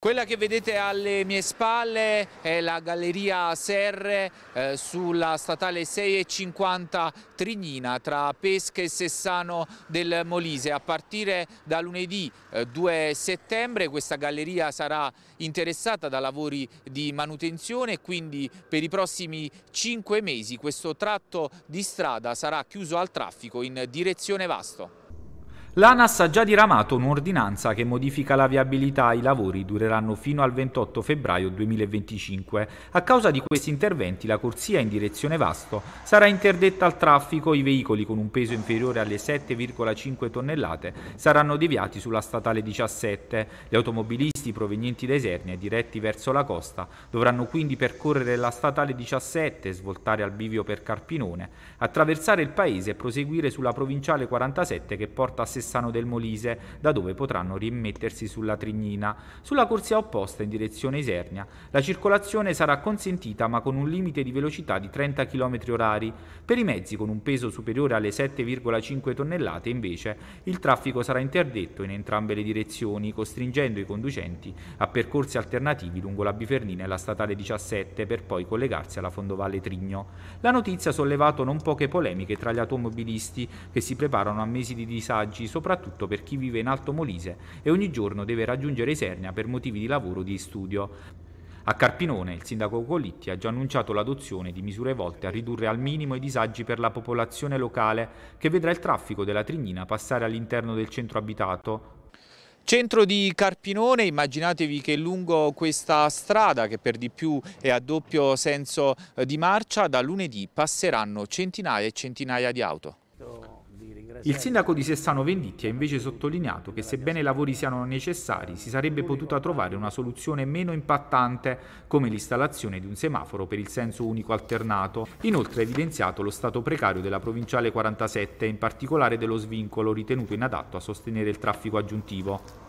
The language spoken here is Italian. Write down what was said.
Quella che vedete alle mie spalle è la Galleria Serre eh, sulla statale 6,50 Trignina tra Pesca e Sessano del Molise. A partire da lunedì eh, 2 settembre questa galleria sarà interessata da lavori di manutenzione e quindi per i prossimi 5 mesi questo tratto di strada sarà chiuso al traffico in direzione Vasto. L'ANAS ha già diramato un'ordinanza che modifica la viabilità. I lavori dureranno fino al 28 febbraio 2025. A causa di questi interventi la corsia in direzione Vasto sarà interdetta al traffico. I veicoli con un peso inferiore alle 7,5 tonnellate saranno deviati sulla statale 17. Gli automobilisti provenienti da Esernia e diretti verso la costa dovranno quindi percorrere la statale 17, svoltare al bivio per Carpinone, attraversare il paese e proseguire sulla provinciale 47 che porta a 60 Messano del Molise, da dove potranno rimettersi sulla Trignina, sulla corsia opposta in direzione Isernia. La circolazione sarà consentita ma con un limite di velocità di 30 km h Per i mezzi con un peso superiore alle 7,5 tonnellate invece il traffico sarà interdetto in entrambe le direzioni, costringendo i conducenti a percorsi alternativi lungo la Bifernina e la Statale 17 per poi collegarsi alla Fondovalle Trigno. La notizia ha sollevato non poche polemiche tra gli automobilisti che si preparano a mesi di disagi soprattutto per chi vive in Alto Molise e ogni giorno deve raggiungere Isernia per motivi di lavoro o di studio. A Carpinone il sindaco Colitti ha già annunciato l'adozione di misure volte a ridurre al minimo i disagi per la popolazione locale che vedrà il traffico della Trignina passare all'interno del centro abitato Centro di Carpinone, immaginatevi che lungo questa strada, che per di più è a doppio senso eh, di marcia, da lunedì passeranno centinaia e centinaia di auto. Il sindaco di Sessano Venditti ha invece sottolineato che sebbene i lavori siano necessari, si sarebbe potuta trovare una soluzione meno impattante, come l'installazione di un semaforo per il senso unico alternato. Inoltre ha evidenziato lo stato precario della provinciale 47, in particolare dello svincolo ritenuto inadatto a sostenere il traffico aggiuntivo.